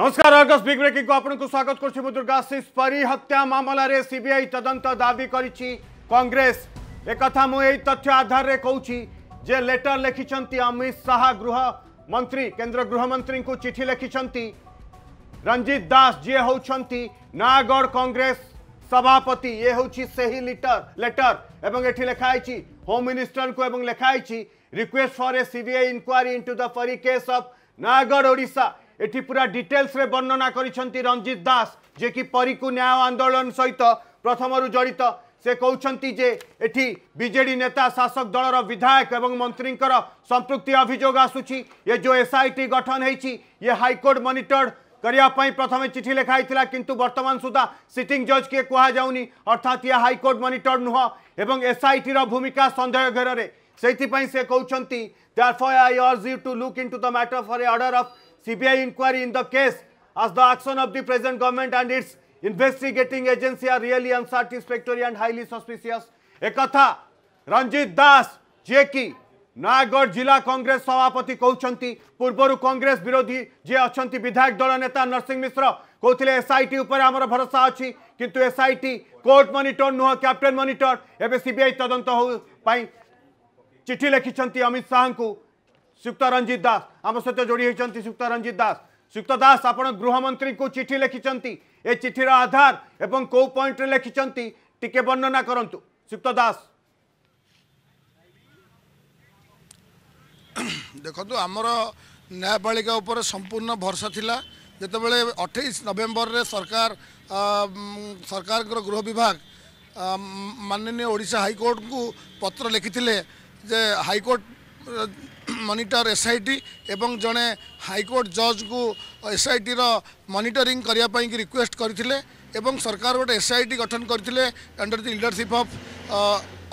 नमस्कार Argus big breaking को स्वागत कर मु दुर्गाशीष परी हत्या मामला सीबीआई तदंत दावी करछि कांग्रेस तथ्य आधार में कौच जे लेटर लेखिछंती अमित शाह गृह मंत्री केन्द्र गृहमंत्री को चिठी लिखिं रंजित दास जी हूँ नयागढ़ कंग्रेस सभापति ये होउछि सही लेटर लेटर एवं एठी लेखा होम मिनिस्टर को एवं लेखा request for a CBI inquiry into the फरी केस ऑफ नागौर ओडिसा এটি পুরা ডিটেলসে বর্ণনা করেছেন রঞ্জিত দাস যে কি পরীকু ন্যায় আন্দোলন সহিত প্রথমর জড়িত সে কৌছন্তি যে এটি বিজেডি নেতা শাসক দলর বিধায়ক এবং মন্ত্রীঙ্কর সম্পৃক্তি অভিযোগ আসুচি এ যে এসআইটি গঠন হয়েছি ইয়ে হাইকোর্ট মনিটর্ড করা প্রথমে চিঠি লেখা হয়েছিল কিন্তু বর্তমান সুদ্ধা সিটিং জজ কি কুহযাওনি অর্থাৎ ইয়ে হাইকোর্ট মনিটর্ড নুহ এবং এসআইটির ভূমিকা সন্দেহ ঘেরের সেইপাই সে কৌছন্তি that for I urge you to look into the matter for a order of CBI inquiry in the case as the action of the present government and its investigating agency are really unsatisfactory and highly suspicious. एकथा रंजित दास जे कि ନୟାଗଡ଼ ଜିଲ୍ଲା କଂଗ୍ରେସ ସଭାପତି କହୁଛନ୍ତି ପୂର୍ବରୁ କଂଗ୍ରେସ ବିରୋଧୀ ଯିଏ ଅଛନ୍ତି ବିଧାୟକ ଦଳ ନେତା ନରସିଂହ ମିଶ୍ର କହୁଥିଲେ ଏସ୍ଆଇଟି ଉପରେ ଆମର ଭରସା ଅଛି କିନ୍ତୁ ଏସ୍ଆଇଟି କୋର୍ଟ ମନିଟର ନୁହଁ କ୍ୟାପ୍ଟେନ୍ ମନିଟର ଏବେ ସିବିଆଇ ତଦନ୍ତ ହେଉ ପାଇଁ ଚିଠି ଲେଖିଛନ୍ତି ଅମିତ ଶାହାଙ୍କୁ সুক্ত রঞ্জিত দাস আমার সহ যোড়ি হয়েছেন সুক্ত রঞ্জিত দাস সুক্ত দাস আপনার গৃহমন্ত্রী চিঠি লিখিছেন এ চিঠির আধার এবং কেউ পয়েন্টে লিখিছেন টিকে বর্ণনা করতু সুক্ত দাস ଦେଖନ୍ତୁ ଆମର ନ୍ୟାୟପାଳିକା ଉପରେ ସମ୍ପୂର୍ଣ୍ଣ ଭରସା ଥିଲା ଯେତେବେଳେ ଅଠେଇଶ ନଭେମ୍ବରରେ ସରକାର ସରକାରଙ୍କର ଗୃହ ବିଭାଗ ମାନନୀୟ ଓଡ଼ିଶା ହାଇକୋର୍ଟଙ୍କୁ ପତ୍ର ଲେଖିଥିଲେ ଯେ ହାଇକୋର୍ଟ मॉनिटर एसआईटी एवं जने हाईकोर्ट जज को एसआईटी रो मॉनिटरिंग करिया पई की रिक्वेस्ट करथिले एवं सरकार गोट एसआईटी गठन करथिले under the leadership of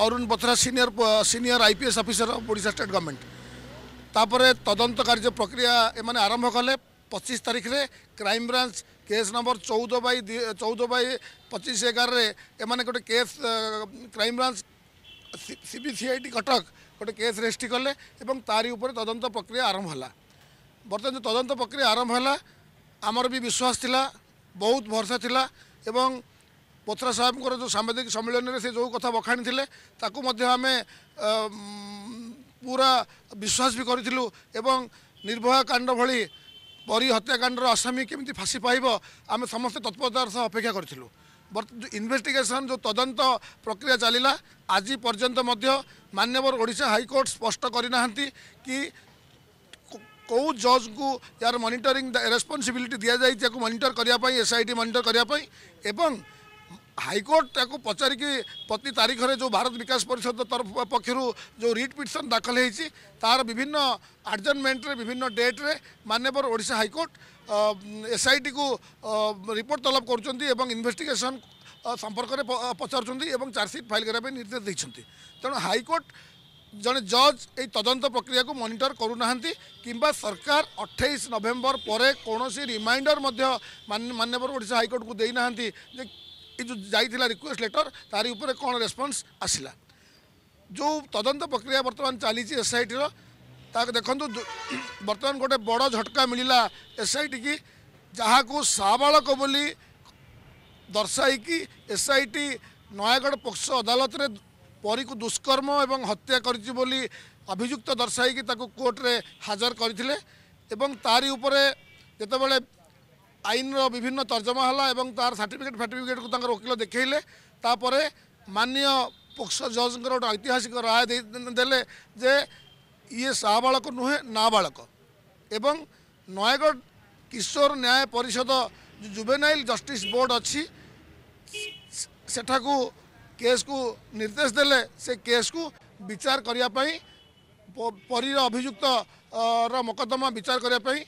Arun Batra senior senior IPS officer of Odisha state government तापर तदंत कार्य प्रक्रिया ए माने आरंभ करले 25 तारीख रे crime branch case number 14 by 14 by 25 11 रे ए माने गोट case crime branch CBCIT Cuttack ଗୋଟେ କେସ୍ ରେଜିଷ୍ଟ୍ରି କଲେ ଏବଂ ତାରି ଉପରେ ତଦନ୍ତ ପ୍ରକ୍ରିୟା ଆରମ୍ଭ ହେଲା ବର୍ତ୍ତମାନ ଯେଉଁ ତଦନ୍ତ ପ୍ରକ୍ରିୟା ଆରମ୍ଭ ହେଲା ଆମର ବି ବିଶ୍ୱାସ ଥିଲା ବହୁତ ଭରସା ଥିଲା ଏବଂ ପୋଥରା ସାହେବଙ୍କର ଯେଉଁ ସାମ୍ବାଦିକ ସମ୍ମିଳନୀରେ ସେ ଯେଉଁ କଥା ବଖାଣିଥିଲେ ତାକୁ ମଧ୍ୟ ଆମେ ପୁରା ବିଶ୍ୱାସ ବି କରିଥିଲୁ ଏବଂ ନିର୍ଭୟା କାଣ୍ଡ ଭଳି ପରି ହତ୍ୟାକାଣ୍ଡର ଆସାମୀ କେମିତି ଫାଶୀ ପାଇବ ଆମେ ସମସ୍ତେ ତତ୍ପରତାର ସହ ଅପେକ୍ଷା କରିଥିଲୁ ইনভেস্টিগেসন যে তদন্ত প্রক্রিয়া চালা আজ পর্যন্ত মানবর ওড়শা হাইকোর্ট স্পষ্ট করে না কি কেউ জজ কু ইয়ার মনিটরিং রেসপন্সিবিলিটি দিয়া যাই তাকে মনিটর করা এসআইটি মনিটর করা এবং হাইকোর্ট তাকে পচারিকি প্রতি তারিখরে যে ভারত বিকাশ পরিষদ তরফ পক্ষর যে রিট পিটিশন দাখল হয়েছি তার বিভিন্ন আর্জনমেন্টরে বিভিন্ন ডেট্রে মানবর ওড়শা হাইকোর্ট এসআইটিকু রিপোর্ট তলব করছেন এবং ইনভেস্টিগেসন সম্পর্কে পচারুচ্ছেন এবং চার্জসিট ফাইল করা নির্দেশ দিয়েছেন তেমন হাইকোর্ট জনে জজ এই তদন্ত প্রক্রিয়া মনিটর করু না কিংবা সরকার অঠাইশ নভেম্বর পরে কৌশি রিমাইন্ডর মানবর ওড়শা হাইকোর্টক দেই না যে এই যে যাই রিকোয়েস্ট লেটর তার উপরে কোণ রেসপন্স আসলা যে তদন্ত প্রক্রিয়া বর্তমান চালছে এসআইটির ତାକୁ ଦେଖନ୍ତୁ ବର୍ତ୍ତମାନ ଗୋଟେ ବଡ଼ ଝଟକା ମିଳିଲା ଏସ୍ଆଇଟିକି ଯାହାକୁ ସାବାଳକ ବୋଲି ଦର୍ଶାଇକି ଏସ୍ଆଇଟି ନୟାଗଡ଼ ପୋକ୍ସୋ ଅଦାଲତରେ ପରୀକୁ ଦୁଷ୍କର୍ମ ଏବଂ ହତ୍ୟା କରିଛି ବୋଲି ଅଭିଯୁକ୍ତ ଦର୍ଶାଇକି ତାକୁ କୋର୍ଟରେ ହାଜର କରିଥିଲେ ଏବଂ ତାରି ଉପରେ ଯେତେବେଳେ ଆଇନର ବିଭିନ୍ନ ତର୍ଜମା ହେଲା ଏବଂ ତାର ସାର୍ଟିଫିକେଟ୍ ଫାର୍ଟିଫିକେଟ୍କୁ ତାଙ୍କର ଓକିଲ ଦେଖାଇଲେ ତାପରେ ମାନ୍ୟ ପୋକ୍ସୋ ଜଜ୍ଙ୍କର ଗୋଟେ ଐତିହାସିକ ରାୟ ଦେଇ ଦେଲେ ଯେ ଇଏ ସାବାଳକ ନୁହେଁ ନାବାଳକ ଏବଂ ନୟାଗଡ଼ କିଶୋର ନ୍ୟାୟ ପରିଷଦ ଜୁବେନାଇଲ ଜଷ୍ଟିସ୍ ବୋର୍ଡ଼ ଅଛି ସେଠାକୁ କେସ୍କୁ ନିର୍ଦ୍ଦେଶ ଦେଲେ ସେ କେସ୍କୁ ବିଚାର କରିବା ପାଇଁ ପରୀର ଅଭିଯୁକ୍ତର ମକଦ୍ଦମା ବିଚାର କରିବା ପାଇଁ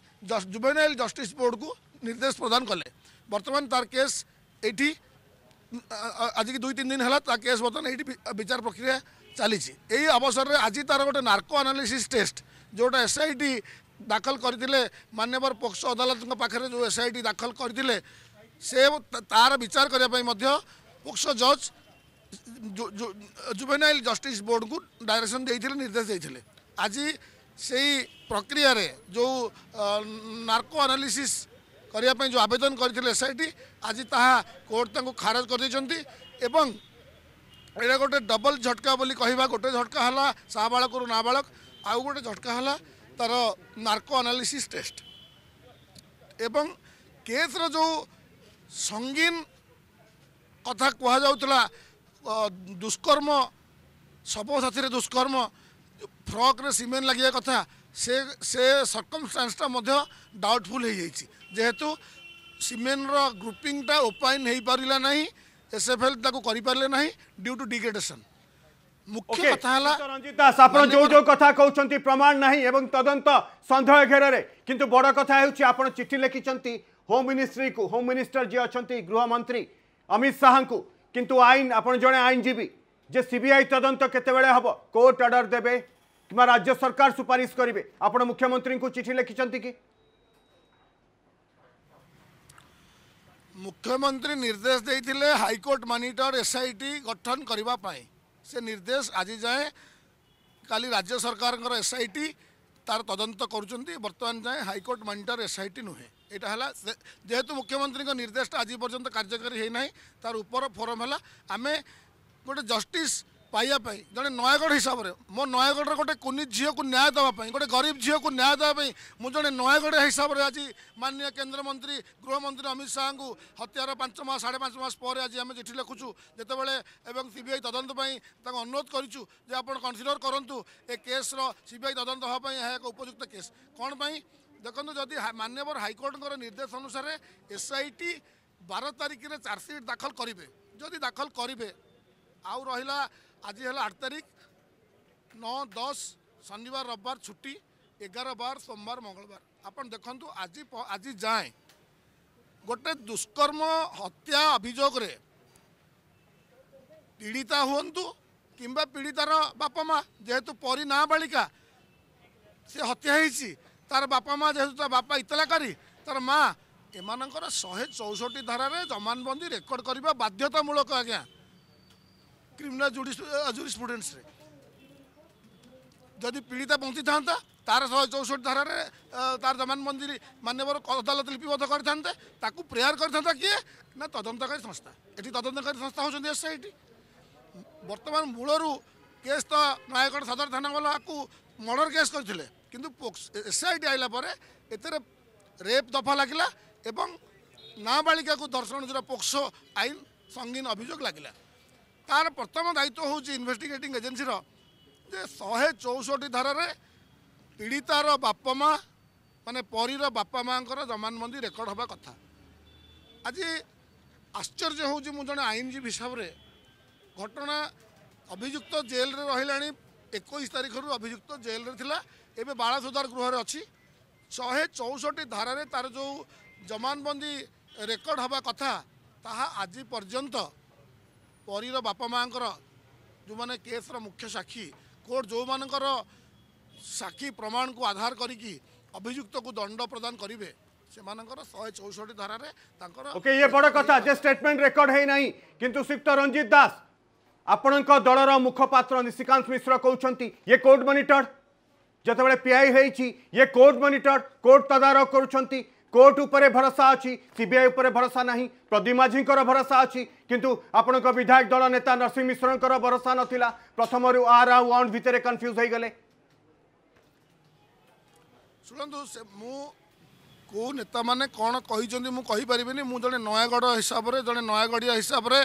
ଜୁବେନାଇଲ ଜଷ୍ଟିସ୍ ବୋର୍ଡ଼କୁ ନିର୍ଦ୍ଦେଶ ପ୍ରଦାନ କଲେ ବର୍ତ୍ତମାନ ତାର କେସ୍ ଏଇଠି ଆଜିକି ଦୁଇ ତିନି ଦିନ ହେଲା ତା କେସ୍ ବର୍ତ୍ତମାନ ଏଇଠି ବିଚାର ପ୍ରକ୍ରିୟା ଚାଲିଛି ଏହି ଅବସରରେ ଆଜି ତା'ର ଗୋଟେ ନାର୍କୋ ଆନାଲିସିସ୍ ଟେଷ୍ଟ ଯେଉଁଟା ଏସ୍ ଆଇ ଟି ଦାଖଲ କରିଥିଲେ ମାନ୍ୟବର ପୋକ୍ସୋ ଅଦାଲତଙ୍କ ପାଖରେ ଯେଉଁ ଏସ୍ ଆଇ ଟି ଦାଖଲ କରିଥିଲେ ସେ ତା'ର ବିଚାର କରିବା ପାଇଁ ମଧ୍ୟ ପୋକ୍ସୋ ଜଜ୍ ଜୁବେନାଇଲ୍ ଜଷ୍ଟିସ୍ ବୋର୍ଡ଼କୁ ଡାଇରେକ୍ସନ୍ ଦେଇଥିଲେ ନିର୍ଦ୍ଦେଶ ଦେଇଥିଲେ ଆଜି ସେଇ ପ୍ରକ୍ରିୟାରେ ଯେଉଁ ନାର୍କୋ ଆନାଲିସିସ୍ କରିବା ପାଇଁ ଯେଉଁ ଆବେଦନ କରିଥିଲେ ଏସ୍ ଆଇ ଟି ଆଜି ତାହା କୋର୍ଟ ତାଙ୍କୁ ଖାରଜ କରିଦେଇଛନ୍ତି ଏବଂ एउटा गोटे डबल झटका बोली कि गोटे झटका रु होला आउ गोटे झटका झट्का होला नर्को अनालिसिस् टेस्ट एस र जो संगीन कथा कुरा दुष्कर्म सपोर्थी दुष्कर्म फ्रक रे सिमेन्ट लागकमस्टान्सटा डाउटफफुल होइन जे सिमेन्ट र ग्रुपिङटा ओपाइन है पारा नै एस एफ एल करें ना ड्यू टू डिग्रेडेशन मुख्य okay. जो कथा कहते प्रमाण ना तदंत सन्देह घेर कि बड़ कथी आप चिठी लिखिंट होम मिनिस्ट्री को होम मिनिस्टर जी अच्छा गृहमंत्री अमित शाह को किंतु आईन आप जड़े आईनजीवी जे सीबीआई तदंत के हम कोर्ट अर्डर देवे कि राज्य सरकार सुपारिश करेंगे आप मुख्यमंत्री को चिठी लिखिंट कि মুখ্যমন্ত্রী নির্দেশ দিয়ে হাইকোর্ট মনিটর এসআইটি গঠন করা সে নির্দেশ আজি যায় কালি রাজ্য সরকার এসআইটি তার তদন্ত করছেন বর্তমান যায় হাইকোর্ট মনিটর এসআইটি নুহে এটা হল যেহেতু মুখ্যমন্ত্রী নির্দেশটা আজ পর্যন্ত কার্যকরী হয়ে না তার উপর ফোরম হল আমি গোটে জস্টিস পাইয়া জনে নয়াগড় হিসাবে মো নয়াগড়ের গোটে কুনি ঝিউক ন্যায় দেওয়া গোটে গরিব ঝিউক ন্যায় দেওয়া মু জনে নয়াগড় হিসাবে আজ মাননীয় কেন্দ্রমন্ত্রী গৃহমন্ত্রী অমিত শাহ হত্যার পাঁচ মাস সাড়ে পাঁচ মাস পরে আজ আমি চিঠি লেখুছু যেতবে এবং সিবিআই তদন্ত তাকে অনুরোধ করছু যে আপনার কনসিডর করতু এ কেস্র সিবিআই তদন্ত হওয়া এক উপযুক্ত কেস কোণ দেখুন যদি মানবর হাইকোর্টর নির্দেশ অনুসারে এসআইটি বার তারিখে চার্জসিট দাখল করবে যদি দাখল করবে আউ রহিলা আজ হল আট তারিখ ন দশ শনিবার রবিবার ছুটি এগার বার সোমবার মঙ্গলবার আপনার দেখুন আজ আজ যায় গোটে দুষ্কর্ম হত্যা অভিযোগে পীড়িতা হুঁতু কিংবা পীড়িতার বাপা মা যেহেতু পরি নাবালিকা সে হত্যা হয়েছি তার বাপা মা যেহেতু তা বাপা ইতলাকারী তার মা এমানଙ୍କର ଶହେ ଚଉଷଠି ଧାରାରେ ଜମାନବନ୍ଦୀ ରେକର୍ଡ଼ କରିବା ବାଧ୍ୟତାମୂଳକ ଆଜ୍ଞା କ୍ରିମିନାଲ ଜୁଡ଼ିସ୍ପ୍ରୁଡେନ୍ସରେ ଯଦି ପୀଡ଼ିତା ବଞ୍ଚିଥାନ୍ତା ତାର ଶହେ ଚଉଷଠି ଧାରାରେ ତାର ଜମାନବନ୍ଦୀ ମାନ୍ୟବର ଅଦାଲତ ଲିପିବଦ୍ଧ କରିଥାନ୍ତେ ତାକୁ ପ୍ରେୟାର କରିଥାନ୍ତା କିଏ ନା ତଦନ୍ତକାରୀ ସଂସ୍ଥା ଏଠି ତଦନ୍ତକାରୀ ସଂସ୍ଥା ହେଉଛନ୍ତି ଏସ୍ ଆଇ ଟି ବର୍ତ୍ତମାନ ମୂଳରୁ କେସ୍ ତ ନୟାଗଡ଼ ସଦର ଥାନାବାଲାକୁ ମର୍ଡ଼ର କେସ୍ କରିଥିଲେ କିନ୍ତୁ ଏସ୍ ଆଇ ଟି ଆସିଲା ପରେ ଏଥିରେ ରେପ୍ ଦଫା ଲାଗିଲା ଏବଂ ନାବାଳିକାକୁ ଧର୍ଷଣ ଯୋଉଟା ପୋକ୍ସୋ ଆଇନ ସଙ୍ଗୀନ ଅଭିଯୋଗ ଲାଗିଲା ତାର ପ୍ରଥମ ଦାୟିତ୍ୱ ହେଉଛି ଇନଭେଷ୍ଟିଗେଟିଂ ଏଜେନ୍ସିର ଯେ ଶହେ ଚଉଷଠି ଧାରାରେ ପୀଡ଼ିତାର ବାପା ମା' ମାନେ ପରୀର ବାପା ମାଆଙ୍କର ଜମାନବନ୍ଦୀ ରେକର୍ଡ଼ ହେବା କଥା ଆଜି ଆଶ୍ଚର୍ଯ୍ୟ ହେଉଛି ମୁଁ ଜଣେ ଆଇନଜୀବୀ ହିସାବରେ ଘଟଣା ଅଭିଯୁକ୍ତ ଜେଲ୍ରେ ରହିଲାଣି ଏକୋଇଶ ତାରିଖରୁ ଅଭିଯୁକ୍ତ ଜେଲ୍ରେ ଥିଲା ଏବେ ବାଳ ସୁଧାର ଗୃହରେ ଅଛି ଶହେ ଚଉଷଠି ଧାରାରେ ତା'ର ଯେଉଁ ଜମାନବନ୍ଦୀ ରେକର୍ଡ଼ ହେବା କଥା ତାହା ଆଜି ପର୍ଯ୍ୟନ୍ତ ପରୀର ବାପା ମାଆଙ୍କର ଯେଉଁମାନେ କେସ୍ର ମୁଖ୍ୟ ସାକ୍ଷୀ କୋର୍ଟ ଯେଉଁମାନଙ୍କର ସାକ୍ଷୀ ପ୍ରମାଣକୁ ଆଧାର କରିକି ଅଭିଯୁକ୍ତକୁ ଦଣ୍ଡ ପ୍ରଦାନ କରିବେ ସେମାନଙ୍କର ଶହେ ଚଉଷଠି ଧାରାରେ ତାଙ୍କର ଓକେ ଇଏ ବଡ଼ କଥା ଯେ ଷ୍ଟେଟମେଣ୍ଟ ରେକର୍ଡ ହେଇନାହିଁ କିନ୍ତୁ ଶ୍ରୀଯୁକ୍ତ ରଞ୍ଜିତ ଦାସ ଆପଣଙ୍କ ଦଳର ମୁଖପାତ୍ର ନିଶିକାନ୍ତ ମିଶ୍ର କହୁଛନ୍ତି ଇଏ କୋର୍ଟ ମନିଟର ଯେତେବେଳେ ପିଆଇ ହେଇଛି ଇଏ କୋର୍ଟ ମନିଟର କୋର୍ଟ ତଦାରଖ କରୁଛନ୍ତି কোর্ট উপরে ভরসা অছি সিবিআই উপরে ভরসা না প্রদীপ মাঝিঙ্কর ভরসা অছি কিন্তু আপনার বিধায়ক দল নেতা নরসিং মিশ্রঙ্কর ভরসা নথিলা প্রথমর আর আউ অন ভিতরে কনফ্যুজ হয়ে গেলে শুনতু মু কেউ নেতা মানে কোণ কিন্তু মু কইপারিবিনি মু জনে নয়াগড় হিসাবরে জনে নয়াগড়িয়া হিসাবরে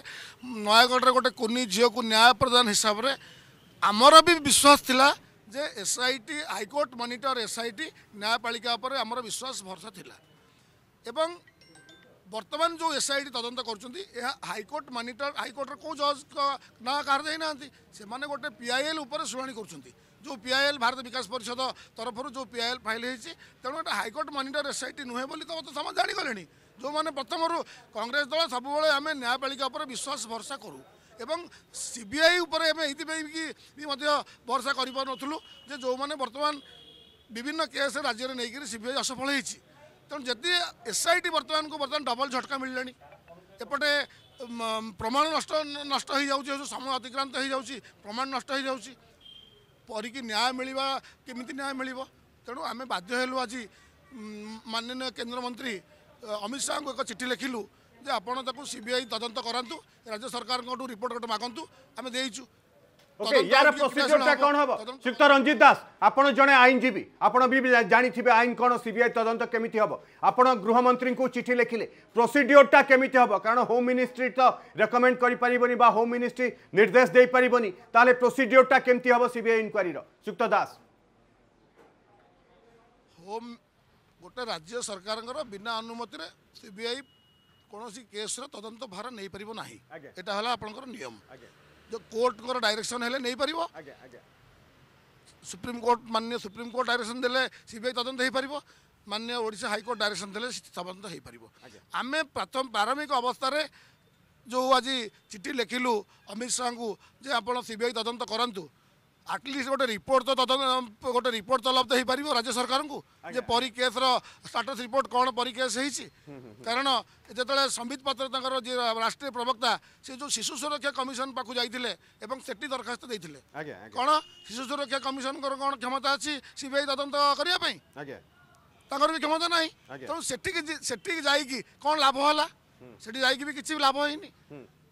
নয়াগড়রে গোটে কুনি ঝিওকু ন্যায় প্রদান হিসাবরে আমার বি বিশ্বাস লা যে এসআইটি হাইকোর্ট মনিটর এসআইটি ন্যায়পালিকা উপরে আমার বিশ্বাস ভরসা লা এবং বর্তমান যে এসআইটি তদন্ত করছেন হাইকোর্ট মানিটর হাইকোর্টের কেউ জজ না কাহার যাই না সে গোটে পিআইএল উপরে শুনানি করছেন যে পিআইএল ভারত বিকাশ পরিষদ তরফর যে পিআইএল ফাইল হয়েছে তেমন এটা হাইকোর্ট মানিটর মনিটর এসআইটি নুহে বলে তো মতো সময় জাগলে যে প্রথমর কংগ্রেস দল সবুলে আমি ন্যায়পালিকা উপরে বিশ্বাস ভরসা করু এবং সিবিআই উপরে আমি এইপাই ভরসা করে পু যে যে বর্তমান বিভিন্ন কেস রাজ্যের নিয়ে সিবিআই অসফল হয়েছে ତେଣୁ ଯଦି ଏସ୍ଆଇଟି ବର୍ତ୍ତମାନକୁ ବର୍ତ୍ତମାନ ଡବଲ ଝଟକା ମିଳିଲାଣି ଏପଟେ ପ୍ରମାଣ ନଷ୍ଟ ନଷ୍ଟ ହୋଇଯାଉଛି ଯେଉଁ ସମୟ ଅତିକ୍ରାନ୍ତ ହୋଇଯାଉଛି ପ୍ରମାଣ ନଷ୍ଟ ହୋଇଯାଉଛି ପରିକି ନ୍ୟାୟ ମିଳିବା କେମିତି ନ୍ୟାୟ ମିଳିବ ତେଣୁ ଆମେ ବାଧ୍ୟ ହେଲୁ ଆଜି ମାନ୍ୟନୀୟ କେନ୍ଦ୍ରମନ୍ତ୍ରୀ ଅମିତ ଶାହାଙ୍କୁ ଏକ ଚିଠି ଲେଖିଲୁ ଯେ ଆପଣ ତାକୁ ସିବିଆଇ ତଦନ୍ତ କରାନ୍ତୁ ରାଜ୍ୟ ସରକାରଙ୍କଠୁ ରିପୋର୍ଟ ଗୋଟେ ମାଗନ୍ତୁ ଆମେ ଦେଇଛୁ ওকে ইয়ার প্রসিডিওরটা কোন হব শ্রীযুক্ত রঞ্জিত দাস আপন জনে আইনজীবী আপন বি জানিথিবে আইন কোন সিবিআই তদন্ত কেমিতি হব আপন গৃহমন্ত্রীকে চিঠি লিখিলে প্রসিডিওরটা কেমিতি হব কারণ হোম মিনিস্ট্রি তো রেকমেন্ড করে পারিবনি বা হোম মিনিস্ট্রি নির্দেশ দেই পারিবনি তাহলে প্রসিডিওরটা কেমিতি হব সিবিআই ইনকোয়ারির শ্রীযুক্ত দাস হোম গোটে রাজ্য সরকারঙ্কর বিনা অনুমতিরে সিবিআই কোণী কেস্র তদন্ত ভার নেইপার না এটা হল আপনার নিয়ম କୋର୍ଟଙ୍କର ଡାଇରେକ୍ସନ୍ ହେଲେ ନେଇପାରିବ ସୁପ୍ରିମକୋର୍ଟ ମାନ୍ୟ ସୁପ୍ରିମକୋର୍ଟ ଡାଇରେକ୍ସନ୍ ଦେଲେ ସି ବି ଆଇ ତଦନ୍ତ ହେଇପାରିବ ମାନ୍ୟ ଓଡ଼ିଶା ହାଇକୋର୍ଟ ଡାଇରେକ୍ସନ୍ ଦେଲେ ତଦନ୍ତ ହେଇପାରିବ ଆମେ ପ୍ରାଥମିକ ପ୍ରାରମ୍ଭିକ ଅବସ୍ଥାରେ ଯେଉଁ ଆଜି ଚିଠି ଲେଖିଲୁ ଅମିତ ଶାହାଙ୍କୁ ଯେ ଆପଣ ସି ବି ଆଇ ତଦନ୍ତ କରନ୍ତୁ ଆଟଲିଷ୍ଟ ଗୋଟେ ରିପୋର୍ଟ ତ ତଦନ୍ତ ଗୋଟେ ରିପୋର୍ଟ ତଲବ୍ଧ ହେଇପାରିବ ରାଜ୍ୟ ସରକାରଙ୍କୁ ଯେ ପରି କେସ୍ର ଷ୍ଟାଟସ୍ ରିପୋର୍ଟ କ'ଣ ପରି କେସ୍ ହେଇଛି କାରଣ ଯେତେବେଳେ ସମ୍ବିତ ପାତ୍ର ତାଙ୍କର ଯିଏ ରାଷ୍ଟ୍ରୀୟ ପ୍ରବକ୍ତା ସେ ଯେଉଁ ଶିଶୁ ସୁରକ୍ଷା କମିଶନ ପାଖକୁ ଯାଇଥିଲେ ଏବଂ ସେଠି ଦରଖାସ୍ତ ଦେଇଥିଲେ କ'ଣ ଶିଶୁ ସୁରକ୍ଷା କମିଶନଙ୍କର କ'ଣ କ୍ଷମତା ଅଛି ସି ବି ଆଇ ତଦନ୍ତ କରିବା ପାଇଁ ତାଙ୍କର ବି କ୍ଷମତା ନାହିଁ ତେଣୁ ସେଠିକି ସେଠିକି ଯାଇକି କ'ଣ ଲାଭ ହେଲା ସେଠି ଯାଇକି ବି କିଛି ବି ଲାଭ ହେଇନି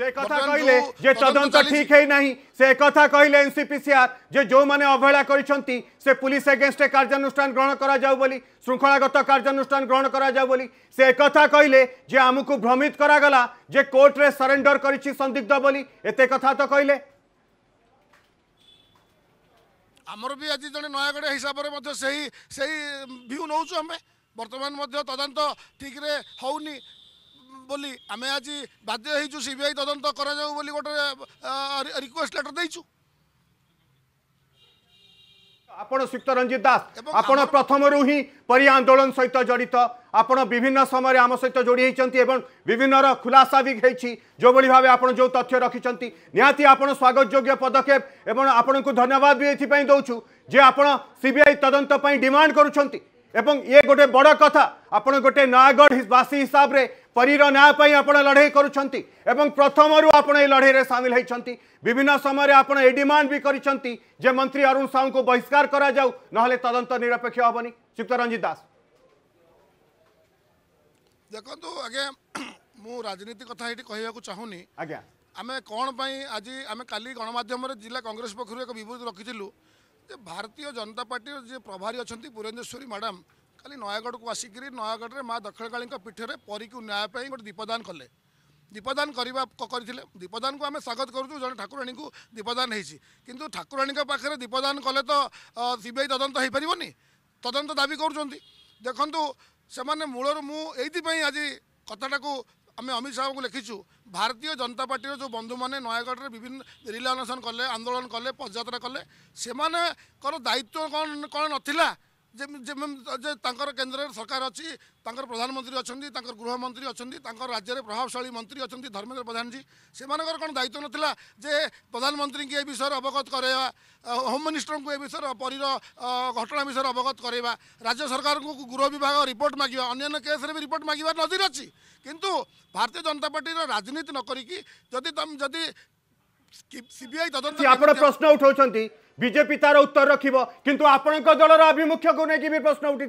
ସେ କଥା କହିଲେ ଯେ ତଦନ୍ତ ଠିକ ହେଇନାହିଁ ସେ କଥା କହିଲେ ଏନ୍ସିପିସିଆର୍ ଯେ ଯେଉଁମାନେ ଅବହେଳା କରିଛନ୍ତି ସେ ପୁଲିସ ଏଗେନଷ୍ଟରେ କାର୍ଯ୍ୟାନୁଷ୍ଠାନ ଗ୍ରହଣ କରାଯାଉ ବୋଲି ଶୃଙ୍ଖଳାଗତ କାର୍ଯ୍ୟାନୁଷ୍ଠାନ ଗ୍ରହଣ କରାଯାଉ ବୋଲି ସେ କଥା କହିଲେ ଯେ ଆମକୁ ଭ୍ରମିତ କରାଗଲା ଯେ କୋର୍ଟରେ ସରେଣ୍ଡର କରିଛି ସନ୍ଦିଗ୍ଧ ବୋଲି ଏତେ କଥା ତ କହିଲେ ଆମର ବି ଆଜି ଜଣେ ନୟାଗଡ଼ ହିସାବରେ ମଧ୍ୟ ସେହି ସେହି ଭ୍ୟୁ ନେଉଛୁ ଆମେ ବର୍ତ୍ତମାନ ମଧ୍ୟ ତଦନ୍ତ ଠିକରେ ହେଉନି ବୋଲି ଆମେ ଆଜି ବାଧ୍ୟ ହେଇଛୁ ସିବିଆଇ ତଦନ୍ତ କରାଯାଉ ବୋଲି ଗୋଟେ ରିକ୍ୱେଷ୍ଟ ଲେଟର ଦେଇଛୁ ଆପଣ ସୁକ୍ତ ରଞ୍ଜିତ ଦାସ ଆପଣ ପ୍ରଥମରୁ ହିଁ ପରି ଆନ୍ଦୋଳନ ସହିତ ଜଡ଼ିତ ଆପଣ ବିଭିନ୍ନ ସମୟରେ ଆମ ସହିତ ଯୋଡ଼ି ହୋଇଛନ୍ତି ଏବଂ ବିଭିନ୍ନର ଖୁଲାସା ବି ହେଇଛି ଯେଉଁଭଳି ଭାବେ ଆପଣ ଯେଉଁ ତଥ୍ୟ ରଖିଛନ୍ତି ନିହାତି ଆପଣ ସ୍ୱାଗତଯୋଗ୍ୟ ପଦକ୍ଷେପ ଏବଂ ଆପଣଙ୍କୁ ଧନ୍ୟବାଦ ବି ଏଥିପାଇଁ ଦେଉଛୁ ଯେ ଆପଣ ସିବିଆଇ ତଦନ୍ତ ପାଇଁ ଡିମାଣ୍ଡ କରୁଛନ୍ତି ଏବଂ ଇଏ ଗୋଟେ ବଡ଼ କଥା ଆପଣ ଗୋଟେ ନୟାଗଡ଼ ବାସୀ ହିସାବରେ পরীর নাঁ আপনার লড়াই করছেন এবং প্রথমর আপনার এই লড়াইয়ে সামিল হয়েছেন বিভিন্ন সময় আপনার এই ডিমান্ড বি করছেন যে মন্ত্রী অরুণ সাহু বহিষ্কার করা যাও নহলে তদন্ত নিরপেক্ষ হবনি শ্রীযুক্ত রঞ্জিত দাস দেখন্তু আজ্ঞা মু রাজনীতি কথা এটি কহিবাকু চাহুনি আজ্ঞা আমি কোণ পাই আজি আমি কালি গণমাধ্যমরে জেলা কংগ্রেস পক্ষরু এক বিবৃতি রাখিছিলু যে ভারতীয় জনতা পার্টির যে প্রভারী অনেক পুরেন্দ্রেশ্বরী ম্যাডাম ଖାଲି ନୟାଗଡ଼କୁ ଆସିକରି ନୟାଗଡ଼ରେ ମା' ଦକ୍ଷିଣକାଳୀଙ୍କ ପୀଠରେ ପରୀକୁ ନ୍ୟାୟ ପାଇଁ ଗୋଟେ ଦୀପଦାନ କଲେ ଦୀପଦାନ କରିବା କରିଥିଲେ ଦୀପଦାନକୁ ଆମେ ସ୍ୱାଗତ କରୁଛୁ ଜଣେ ଠାକୁରାଣୀଙ୍କୁ ଦୀପଦାନ ହେଇଛି କିନ୍ତୁ ଠାକୁରାଣୀଙ୍କ ପାଖରେ ଦୀପଦାନ କଲେ ତ ସିବିଆଇ ତଦନ୍ତ ହେଇପାରିବନି ତଦନ୍ତ ଦାବି କରୁଛନ୍ତି ଦେଖନ୍ତୁ ସେମାନେ ମୂଳରୁ ମୁଁ ଏଇଥିପାଇଁ ଆଜି କଥାଟାକୁ ଆମେ ଅମିତ ଶାହାଙ୍କୁ ଲେଖିଛୁ ଭାରତୀୟ ଜନତା ପାର୍ଟିର ଯେଉଁ ବନ୍ଧୁମାନେ ନୟାଗଡ଼ରେ ବିଭିନ୍ନ ରିଲା ଅନଶନ କଲେ ଆନ୍ଦୋଳନ କଲେ ପଦଯାତ୍ରା କଲେ ସେମାନଙ୍କର ଦାୟିତ୍ୱ କ'ଣ କ'ଣ ନଥିଲା ତାଙ୍କର କେନ୍ଦ୍ରରେ ସରକାର ଅଛି ତାଙ୍କର ପ୍ରଧାନମନ୍ତ୍ରୀ ଅଛନ୍ତି ତାଙ୍କର ଗୃହମନ୍ତ୍ରୀ ଅଛନ୍ତି ତାଙ୍କର ରାଜ୍ୟରେ ପ୍ରଭାବଶାଳୀ ମନ୍ତ୍ରୀ ଅଛନ୍ତି ଧର୍ମେନ୍ଦ୍ର ପ୍ରଧାନଜୀ ସେମାନଙ୍କର କ'ଣ ଦାୟିତ୍ୱ ନଥିଲା ଯେ ପ୍ରଧାନମନ୍ତ୍ରୀଙ୍କୁ ଏ ବିଷୟରେ ଅବଗତ କରାଇବା ହୋମ୍ ମିନିଷ୍ଟରଙ୍କୁ ଏ ବିଷୟରେ ପରୀର ଘଟଣା ବିଷୟରେ ଅବଗତ କରାଇବା ରାଜ୍ୟ ସରକାରଙ୍କୁ ଗୃହ ବିଭାଗ ରିପୋର୍ଟ ମାଗିବା ଅନ୍ୟାନ୍ୟ କେସ୍ରେ ବି ରିପୋର୍ଟ ମାଗିବାର ନଜିର ଅଛି କିନ୍ତୁ ଭାରତୀୟ ଜନତା ପାର୍ଟିର ରାଜନୀତି ନ କରିକି ଯଦି ଯଦି ସିବିଆଇ ତଦନ୍ତ ଆପଣ ପ୍ରଶ୍ନ ଉଠାଉଛନ୍ତି बीजेपी तार उत्तर रखी किंतु आपण दल आभिमुख्य को लेकिन भी प्रश्न उठी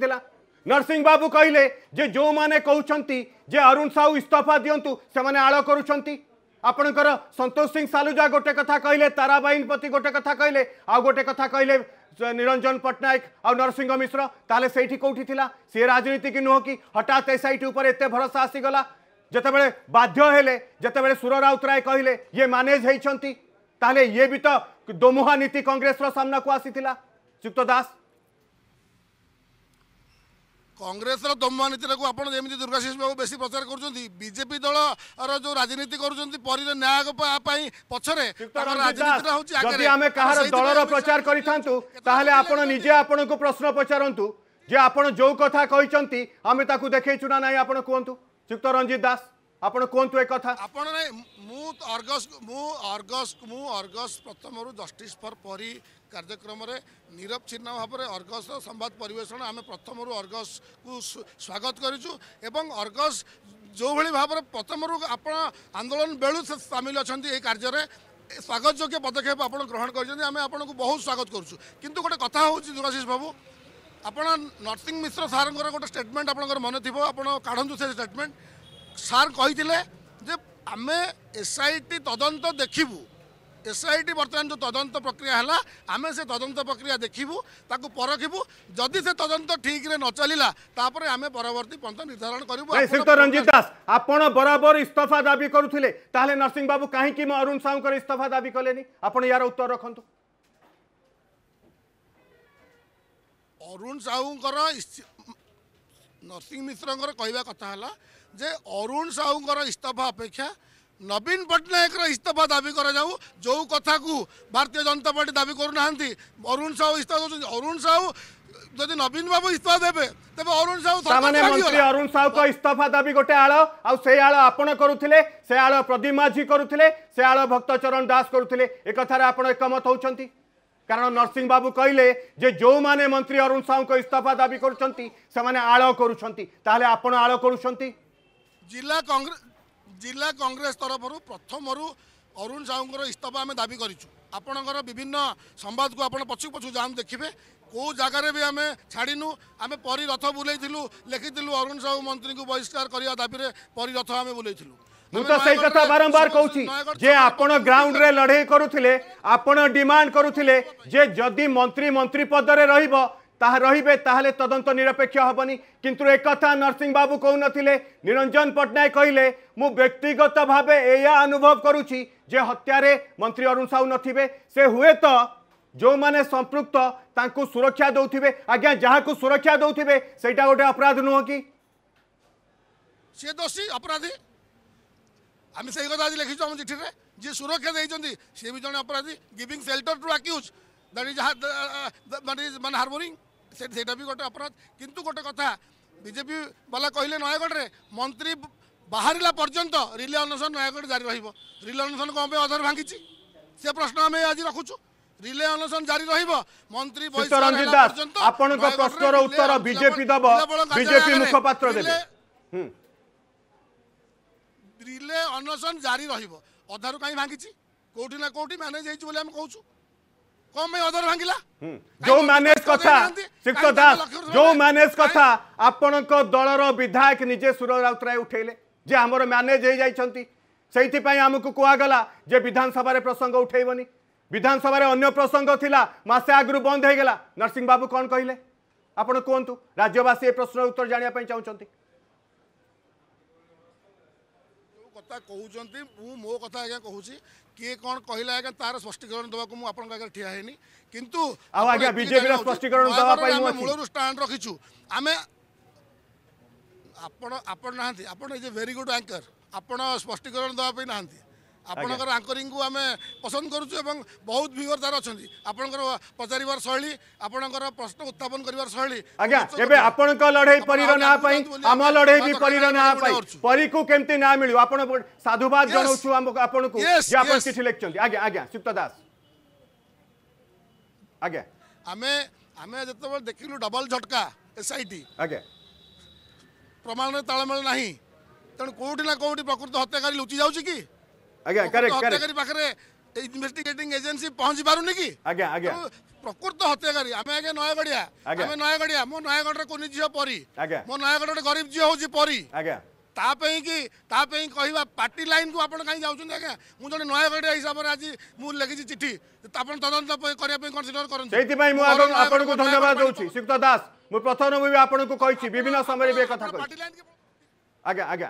नरसिंह बाबू कहले जे जो माने कहते जे अरुण साहू इस्तफा दिंतु से आल करपणकर सतोष सिंह सालुजा गोटे कथा कहले तारा बाइनपति गोटे कथा कहले आ गोटे कथा कहले निरंजन पट्टनायक आ नरसिंह मिश्र ताल से कौटी थी सी राजनीति की नुह कि हठात ए सैट पर भरोसा आसीगला जोबले बाध्य जोबले सुर राउतराय कहले ये मैनेज होती ତାହେଲେ ଇଏ ବି ତ ଦୋମୁହା ନୀତି କଂଗ୍ରେସର ସାମ୍ନାକୁ ଆସିଥିଲା ଯୁକ୍ତ ଦାସ କଂଗ୍ରେସର ଦମୁହା ନୀତିଟାକୁ ଆପଣ ଯେମିତି ଦୁର୍ଗାଶିଷ ବାବୁ ବେଶୀ ପ୍ରଚାର କରୁଛନ୍ତି ବିଜେପି ଦଳର ଯେଉଁ ରାଜନୀତି କରୁଛନ୍ତି ପରିର ନ୍ୟାୟ ପାଇଁ ପଛରେ ଯଦି ଆମେ କାହାର ଦଳର ପ୍ରଚାର କରିଥାନ୍ତୁ ତାହେଲେ ଆପଣ ନିଜେ ଆପଣଙ୍କୁ ପ୍ରଶ୍ନ ପଚାରନ୍ତୁ ଯେ ଆପଣ ଯେଉଁ କଥା କହିଛନ୍ତି ଆମେ ତାକୁ ଦେଖେଇଛୁ ନା ନାହିଁ ଆପଣ କୁହନ୍ତୁ ଯୁକ୍ତ ରଞ୍ଜିତ ଦାସ ଆପଣ କୁହନ୍ତୁ ଏ କଥା ଆପଣ ମୁଁ ଅର୍ଗସ୍ ମୁଁ ଅର୍ଗସ୍ ମୁଁ ଅର୍ଗସ୍ ପ୍ରଥମରୁ ଜଷ୍ଟିସ୍ ଫର୍ ପରି କାର୍ଯ୍ୟକ୍ରମରେ ନିରବଚ୍ଛିନ୍ନ ଭାବରେ ଅର୍ଗସ୍ର ସମ୍ବାଦ ପରିବେଷଣ ଆମେ ପ୍ରଥମରୁ ଅର୍ଗସ୍କୁ ସ୍ୱାଗତ କରିଛୁ ଏବଂ ଅର୍ଗସ୍ ଯେଉଁଭଳି ଭାବରେ ପ୍ରଥମରୁ ଆପଣ ଆନ୍ଦୋଳନ ବେଳୁ ସାମିଲ ଅଛନ୍ତି ଏହି କାର୍ଯ୍ୟରେ ସ୍ୱାଗତଯୋଗ୍ୟ ପଦକ୍ଷେପ ଆପଣ ଗ୍ରହଣ କରିଛନ୍ତି ଆମେ ଆପଣଙ୍କୁ ବହୁତ ସ୍ୱାଗତ କରୁଛୁ କିନ୍ତୁ ଗୋଟେ କଥା ହେଉଛି ଦୁରାଶିଷ ବାବୁ ଆପଣ ନରସିଂହ ମିଶ୍ର ସାର୍ଙ୍କର ଗୋଟେ ଷ୍ଟେଟମେଣ୍ଟ ଆପଣଙ୍କର ମନେ ଥିବ ଆପଣ କାଢ଼ନ୍ତୁ ସେ ଷ୍ଟେଟମେଣ୍ଟ ସାର୍ କହିଥିଲେ ଯେ ଆମେ ଏସ୍ ଆଇ ଟି ତଦନ୍ତ ଦେଖିବୁ ଏସ୍ ଆଇ ଟି ବର୍ତ୍ତମାନ ଯେଉଁ ତଦନ୍ତ ପ୍ରକ୍ରିୟା ହେଲା ଆମେ ସେ ତଦନ୍ତ ପ୍ରକ୍ରିୟା ଦେଖିବୁ ତାକୁ ପରଖିବୁ ଯଦି ସେ ତଦନ୍ତ ଠିକ୍ରେ ନ ଚାଲିଲା ତାପରେ ଆମେ ପରବର୍ତ୍ତୀ ପନ୍ଥା ନିର୍ଦ୍ଧାରଣ କରିବୁ ଶ୍ରୀଯୁକ୍ତ ରଞ୍ଜିତ ଦାସ ଆପଣ ବରାବର ଇସ୍ତଫା ଦାବି କରୁଥିଲେ ତାହେଲେ ନରସିଂହ ବାବୁ କାହିଁକି ମୁଁ ଅରୁଣ ସାହୁଙ୍କର ଇସ୍ତଫା ଦାବି କଲେନି ଆପଣ ଏହାର ଉତ୍ତର ରଖନ୍ତୁ ଅରୁଣ ସାହୁଙ୍କର ନରସିଂହ ମିଶ୍ରଙ୍କର କହିବା କଥା ହେଲା ଯେ ଅରୁଣ ସାହୁଙ୍କର ଇସ୍ତଫା ଅପେକ୍ଷା ନବୀନ ପଟ୍ଟନାୟକର ଇସ୍ତଫା ଦାବି କରାଯାଉ ଯେଉଁ କଥାକୁ ଭାରତୀୟ ଜନତା ପାର୍ଟି ଦାବି କରୁନାହାନ୍ତି ଅରୁଣ ସାହୁ ଇସ୍ତଫା ଦେଉଛନ୍ତି ଅରୁଣ ସାହୁ ଯଦି ନବୀନ ବାବୁ ଇସ୍ତଫା ଦେବେ ତେବେ ଅରୁଣ ସାହୁ ଅରୁଣ ସାହୁଙ୍କ ଇସ୍ତଫା ଦାବି ଗୋଟେ ଆଳ ଆଉ ସେ ଆଳ ଆପଣ କରୁଥିଲେ ସେ ଆଳ ପ୍ରଦୀପ ମାଝୀ କରୁଥିଲେ ସେ ଆଳ ଭକ୍ତ ଚରଣ ଦାସ କରୁଥିଲେ ଏକଥାରେ ଆପଣ ଏକମତ ହେଉଛନ୍ତି कारण नरसिंह बाबु कहिले मन्त्री अरुण को इस्तफा दाबी गरुन्छ आल गरु तु जाग्रे जिल्ला रु प्रथम रु अरुण दाबी करिछु आपण आपण्डर विभिन्न को आछु पछु भी जग्गा छाडिनु आमे परिरथ बुलै थि बहिष्कार दाबीले परिरे बुलै थि ମୁଁ ତ ସେଇ କଥା ବାରମ୍ବାର କହୁଛି ଯେ ଆପଣ ଗ୍ରାଉଣ୍ଡରେ ଲଢ଼େଇ କରୁଥିଲେ ଆପଣ ଡିମାଣ୍ଡ କରୁଥିଲେ ଯେ ଯଦି ମନ୍ତ୍ରୀ ମନ୍ତ୍ରୀ ପଦରେ ରହିବ ତାହା ରହିବେ ତାହେଲେ ତଦନ୍ତ ନିରପେକ୍ଷ ହେବନି କିନ୍ତୁ ଏକଥା ନରସିଂହ ବାବୁ କହୁନଥିଲେ ନିରଞ୍ଜନ ପଟ୍ଟନାୟକ କହିଲେ ମୁଁ ବ୍ୟକ୍ତିଗତ ଭାବେ ଏହା ଅନୁଭବ କରୁଛି ଯେ ହତ୍ୟାରେ ମନ୍ତ୍ରୀ ଅରୁଣ ସାହୁ ନଥିବେ ସେ ହୁଏତ ଯେଉଁମାନେ ସମ୍ପୃକ୍ତ ତାଙ୍କୁ ସୁରକ୍ଷା ଦେଉଥିବେ ଆଜ୍ଞା ଯାହାକୁ ସୁରକ୍ଷା ଦେଉଥିବେ ସେଇଟା ଗୋଟେ ଅପରାଧ ନୁହଁ କି ସେ ଦୋଷୀ ଅପରାଧୀ আমি সেই কথা আজ লিখিছু আমার চিঠিরে যে সুরক্ষা দিয়েছেন সে বি জন অপরাধী giving shelter to accused that is মানে মানে হারমোনিং সেটা বি গোটে অপরাধ কিন্তু গোটে কথা বিজেপি বালা কহিলে নয়াগড়ে মন্ত্রী বাহারা পর্যন্ত রিলে অনশন নয়াগড় জারি রহব রিলে অনশন কম অধর ভাঙ্গিছি সে প্রশ্ন আমি আজ রাখুছু রিলে অনশন জারি রহব মন্ত্রী আপনার প্রশ্নর উত্তর বিজেপি দেব বিজেপি মুখপাত্র দেবে হুম रिले अनशन जारी रधारू कहीं भांगी कौटि ना कौटि मैनेज हो जो मैनेज कथा सिक्त दास जो मैनेज कथा आपण दल विधायक निजे सुर राउतराय उठेले जे आमर मैनेज हो जाम को कहगला जे विधानसभा प्रसंग उठेबनी विधानसभा अन्य प्रसंग था मसे आगु बंद हो गला नरसिंह बाबू कौन कहले कहतु राज्यवासी प्रश्न उत्तर जानापी चाहते কথা କହୁଛନ୍ତି ମୁଁ ମୋ କଥା ଆଜ୍ଞା କହୁଛି କିଏ କ'ଣ କହିଲା ଆଜ୍ଞା ତାର ସ୍ପଷ୍ଟୀକରଣ ଦେବାକୁ ମୁଁ ଆପଣଙ୍କ ଆଗରେ ଠିଆ ହେଇନି କିନ୍ତୁ ଆମେ ମୂଳରୁ ଷ୍ଟାଣ୍ଡ ରଖିଛୁ ଆମେ ଆପଣ ଆପଣ ନାହାନ୍ତି ଆପଣ is a very good anchor ଆପଣ ସ୍ପଷ୍ଟୀକରଣ ଦେବା ପାଇଁ ନାହାନ୍ତି ଆପଣଙ୍କର ଆଙ୍କରିଂକୁ ଆମେ ପସନ୍ଦ କରୁଛୁ ଏବଂ ବହୁତ ଭିଉର ତାର ଅଛନ୍ତି ଆପଣଙ୍କର ପଚାରିବାର ଶୈଳୀ ଆପଣଙ୍କର ପ୍ରଶ୍ନ ଉତ୍ଥାପନ କରିବାର ଶୈଳୀ ଆଜ୍ଞା ଏବେ ଆପଣଙ୍କ ଲଢେଇ ପରୀର ନାଁ ପାଇଁ ଆମ ଲଢେଇ ବି ପରୀର ନାଁ ପାଇଁ ପରୀକୁ କେମିତି ନାଁ ମିଳିବ ଆପଣ ସାଧୁବାଦ ଜଣାଉଛୁ ଆପଣଙ୍କୁ ଯେ ଆପଣ ଚିଠି ଲେଖିଛନ୍ତି ଆଜ୍ଞା ଆଜ୍ଞା ସୁପ୍ତ ଦାସ ଆଜ୍ଞା ଆମେ ଆମେ ଯେତେବେଳେ ଦେଖିଲୁ ଡବଲ ଝଟକା ଏସ୍ଆଇଟି ଆଜ୍ଞା ପ୍ରମାଣରେ ତାଳମେଳ ନାହିଁ ତେଣୁ କୋଉଠି ନା କୋଉଠି ପ୍ରକୃତ ହତ୍ୟାକାରୀ ଲୁଚି ଯାଉଛି କି ଆଜ୍ଞା କରେକ୍ଟ କରେକ୍ଟ ପାଖରେ ଇନଭେଷ୍ଟିଗେଟିଂ ଏଜେନ୍ସି ପହଞ୍ଚି ପାରୁନି କି ଆଜ୍ଞା ଆଜ୍ଞା ପ୍ରକୃତ ହତ୍ୟାକାରୀ ଆମେ ଆଜ୍ଞା ନୟାଗଡ଼ିଆ ଆମେ ନୟାଗଡ଼ିଆ ମୋ ନୟାଗଡ଼ରେ କୁନି ଝିଅ ପରି ମୋ ନୟାଗଡ଼ ଗୋଟେ ଗରିବ ଝିଅ ହଉଛି ପରି ଆଜ୍ଞା ତା ପାଇଁ କି ତା ପାଇଁ କହିବା ପାର୍ଟି ଲାଇନ୍କୁ ଆପଣ କାହିଁ ଯାଉଛନ୍ତି ଆଜ୍ଞା ମୁଁ ଜଣେ ନୟାଗଡ଼ିଆ ହିସାବରେ ଆଜି ମୁଁ ଲେଖିଛି ଚିଠି ଆପଣ ତଦନ୍ତ କରିବା ପାଇଁ କନସିଡର କରନ୍ତୁ ସେଇଥିପାଇଁ ମୁଁ ଆପଣଙ୍କୁ ଧନ୍ୟବାଦ ଦେଉଛି ଶ୍ରୀଯୁକ୍ତ ଦାସ ମୁଁ ପ୍ରଥମ ବି ଆପଣଙ୍କୁ କହିଛି ବିଭିନ୍ନ ସମୟରେ ବି କଥା କହିଛି ଆଜ୍ଞା ଆଜ୍ଞା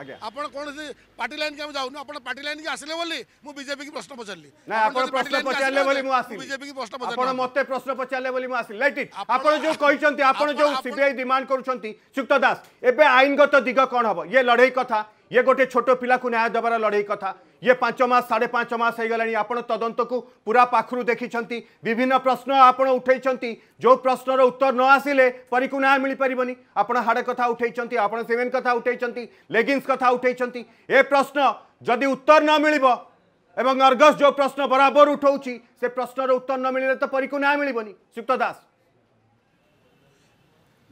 ଆପଣ କୌଣସି ପାର୍ଟି ଲାଇନ୍ କି ଆମେ ଯାଉନୁ ଆପଣ ପାର୍ଟି ଲାଇନ୍ କି ଆସିଲେ ବୋଲି ମୁଁ ବିଜେପିକି ପ୍ରଶ୍ନ ପଚାରିଲି ଆପଣ ପ୍ରଶ୍ନ ପଚାରିଲେ ବୋଲି ମୁଁ ଆସିଲି ବିଜେପିକି ପ୍ରଶ୍ନ ପଚାରିଲି ଆପଣ ମୋତେ ପ୍ରଶ୍ନ ପଚାରିଲେ ବୋଲି ମୁଁ ଆସିଲି ଲାଇଟ୍ ଆପଣ ଯୋଉ କହିଛନ୍ତି ଆପଣ ଯୋଉ ସିବିଆଇ ଡିମାଣ୍ଡ କରୁଛନ୍ତି ସୁକ୍ତ ଦାସ ଏବେ ଆଇନଗତ ଦିଗ କ'ଣ ହବ ଇଏ ଲଢ଼େଇ କଥା ଇଏ ଗୋଟେ ଛୋଟ ପିଲାକୁ ନ୍ୟାୟ ଦେବାର ଲଢ଼େଇ କଥା ये पांच मास साढ़े पांच मास होगला आपड़ तदंत को पूरा पाखु देखी विभिन्न प्रश्न आपड़ उठाई जो प्रश्नर उत्तर न आसिले परी को ना मिल पार आपण हाड़ कथ उठाई आपड़ सीमेंट कथा उठाई लेगिंगस कथा उठाई ए प्रश्न जदि उत्तर न मिल एवं अर्गस जो प्रश्न बराबर उठाऊँ से प्रश्नर उत्तर न मिलने तो परी को न्याय मिलनी सुक्त दास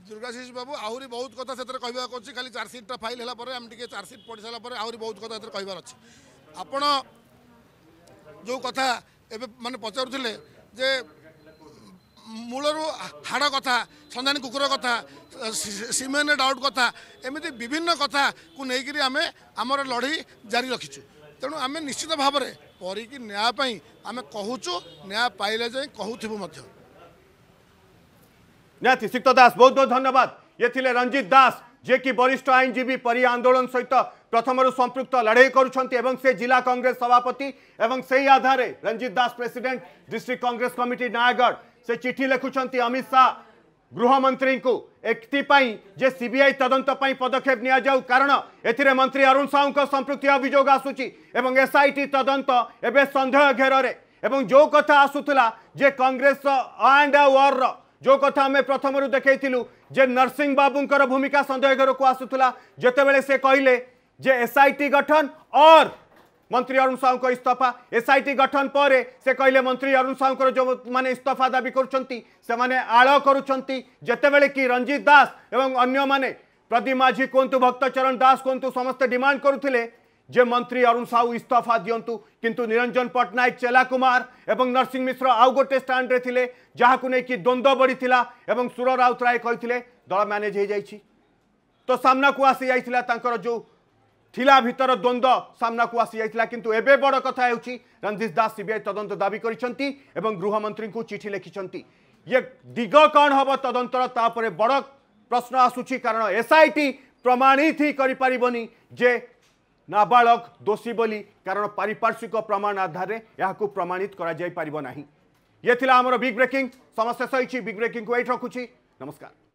दुर्गाशीष बाबू आहरी बहुत कथा से कहवाक खाली चार्जसीटा फाइल है चार्जसीट पढ़ी सारा आहरी बहुत कथा कहवार अच्छे ଆପଣ ଯେଉଁ କଥା ଏବେ ମାନେ ପଚାରୁଥିଲେ ଯେ ମୂଳରୁ ହାଡ଼ କଥା ସନ୍ଧାନୀ କୁକୁର କଥା ସିମେନ୍ ଡାଉଟ୍ କଥା ଏମିତି ବିଭିନ୍ନ କଥାକୁ ନେଇକରି ଆମେ ଆମର ଲଢ଼େଇ ଜାରି ରଖିଛୁ ତେଣୁ ଆମେ ନିଶ୍ଚିତ ଭାବରେ ପରିକି ନ୍ୟାୟ ପାଇଁ ଆମେ କହୁଛୁ ନ୍ୟାୟ ପାଇଲେ ଯାଇ କହୁଥିବୁ ମଧ୍ୟ ନିହାତି ସିକ୍ତ ଦାସ ବହୁତ ବହୁତ ଧନ୍ୟବାଦ ଇଏ ଥିଲେ ରଞ୍ଜିତ ଦାସ ଯିଏକି ବରିଷ୍ଠ ଆଇନଜୀବୀ ପରି ଆନ୍ଦୋଳନ ସହିତ প্রথমর সম্পৃক্ত লড়াই করছেন এবং সে জেলা কংগ্রেস সভাপতি এবং সেই আধারে Ranjit Das president district Congress committee Nayagarh সে চিঠি লেখুছেন অমিত শাহ গৃহমন্ত্রী এপাই যে সিবিআই তদন্ত পাই পদক্ষেপ নিয়া যাও কারণ এতে মন্ত্রী অরুণ সাহুঙ্ সম্পৃক্তি অভিযোগ আসুচি এবং এসআইটি তদন্ত এবে সন্দেহ ঘেরে এবং যে কথা আসুলা যে কংগ্রেস আন্ড ওয়ার্র যে কথা আমি প্রথমর দেখাইলু যে নরসিং বাবুঙ্কর ভূমিকা সন্দেহ ঘরক আসুলা যেতবে সে কহিলেন जे एसआईटी गठन और मंत्री अरुण साहू को इस्तीफा एसआईटी गठन पर से कहले मंत्री अरुण साहू को जो माने इस्तफा दाबी करते से आड़ कि रंजीत दास एवं अन्य मैंने प्रदीप माझी कहतु भक्तचरण दास कहतु समस्ते डिमांड करुले जे मंत्री अरुण साहू इस्तफा दिंतु किंतु निरंजन पट्टनायक चेला कुमार एवं नरसिंह मिश्र आउ गोटे स्टाण्रे थे जहाँ नहीं कि द्वंद बढ़ी एवं सुर राउतराय कही दल मैनेज हो तो सामना को आसी जाता जो ଥିଲା ଭିତର ଦ୍ୱନ୍ଦ୍ୱ ସାମ୍ନାକୁ ଆସିଯାଇଥିଲା କିନ୍ତୁ ଏବେ ବଡ଼ କଥା ହେଉଛି ରଣଜିତ ଦାସ ସିବିଆଇ ତଦନ୍ତ ଦାବି କରିଛନ୍ତି ଏବଂ ଗୃହମନ୍ତ୍ରୀଙ୍କୁ ଚିଠି ଲେଖିଛନ୍ତି ଇଏ ଦିଗ କ'ଣ ହେବ ତଦନ୍ତର ତାପରେ ବଡ଼ ପ୍ରଶ୍ନ ଆସୁଛି କାରଣ ଏସ୍ଆଇଟି ପ୍ରମାଣିତ ହିଁ କରିପାରିବନି ଯେ ନାବାଳକ ଦୋଷୀ ବୋଲି କାରଣ ପାରିପାର୍ଶ୍ୱିକ ପ୍ରମାଣ ଆଧାରରେ ଏହାକୁ ପ୍ରମାଣିତ କରାଯାଇପାରିବ ନାହିଁ ଇଏ ଥିଲା ଆମର ବିଗ୍ ବ୍ରେକିଂ ସମସ୍ୟା ସହିଛି ବିଗ୍ ବ୍ରେକିଂକୁ ଏଇଠି ରଖୁଛି ନମସ୍କାର